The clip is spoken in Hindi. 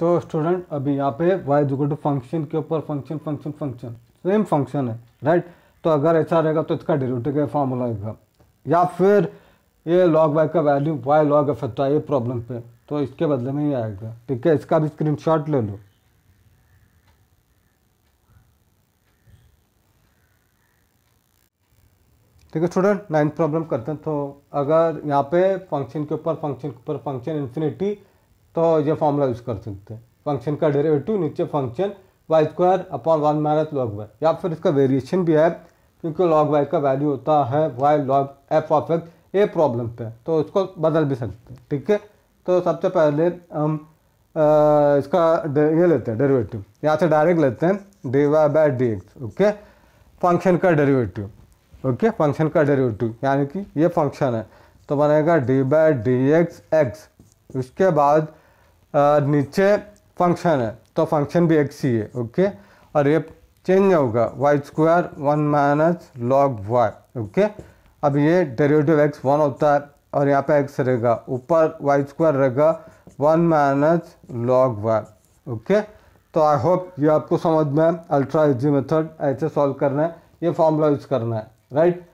तो स्टूडेंट अभी यहाँ पे वाई जुगल टू फंक्शन के ऊपर function function function same function है राइट तो अगर ऐसा रहेगा तो इसका डेरिवेटिव का फॉर्मूला आएगा या फिर ये लॉग वाई का वैल्यू वाई लॉग एफ होता प्रॉब्लम पे तो इसके बदले में ही आएगा ठीक है इसका भी स्क्रीन ले लो ठीक है स्टूडेंट नाइन्थ प्रॉब्लम करते हैं तो अगर यहाँ पे फंक्शन के ऊपर फंक्शन के ऊपर फंक्शन इन्फिनिटी तो ये फॉर्मूला यूज़ कर सकते हैं फंक्शन का डेरिवेटिव नीचे function Y square upon one minus log Y या फिर इसका वेरिएशन भी है क्योंकि लॉग वाई का वैल्यू होता है Y log F of X a problem पे तो इसको बदल भी सकते हैं ठीक है तो सबसे पहले हम आ, इसका ये लेते हैं डेरिवेटिव यहाँ से डायरेक्ट लेते हैं D Y by D X okay function का डेरिवेटिव ओके फंक्शन का डेरिवेटिव यानी कि ये फंक्शन है तो बनेगा D by D X X उसके बाद नीचे फंक्शन है तो फंक्शन भी एक्स ही है ओके और ये चेंज होगा Y square one minus log Y okay अब ये डेरिवेटिव एक्स वन होता है और यहाँ पे एक्स रहेगा ऊपर वाई स्क्वायर रहेगा one minus log Y okay तो आई होप ये आपको समझ में अल्ट्रा एजी मेथड ऐसे सॉल्व करना है ये फॉर्मूला यूज़ करना है राइट